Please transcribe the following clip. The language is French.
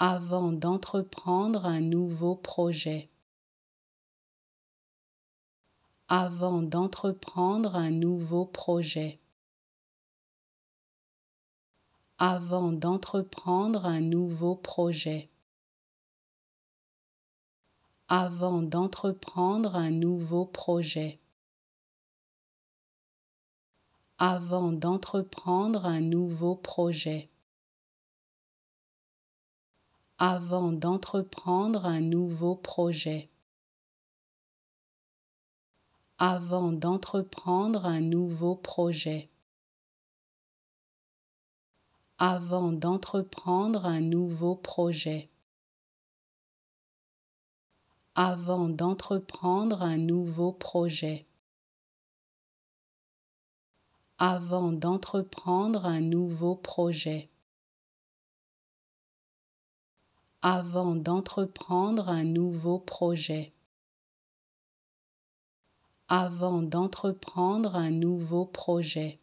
avant d'entreprendre un nouveau projet. Avant d'entreprendre un nouveau projet. Avant d'entreprendre un nouveau projet. Avant d'entreprendre un nouveau projet. Avant d'entreprendre un nouveau projet avant d'entreprendre un nouveau projet. Avant d'entreprendre un nouveau projet. Avant d'entreprendre un nouveau projet. Avant d'entreprendre un nouveau projet. Avant d'entreprendre un nouveau projet avant d'entreprendre un nouveau projet. Avant d'entreprendre un nouveau projet.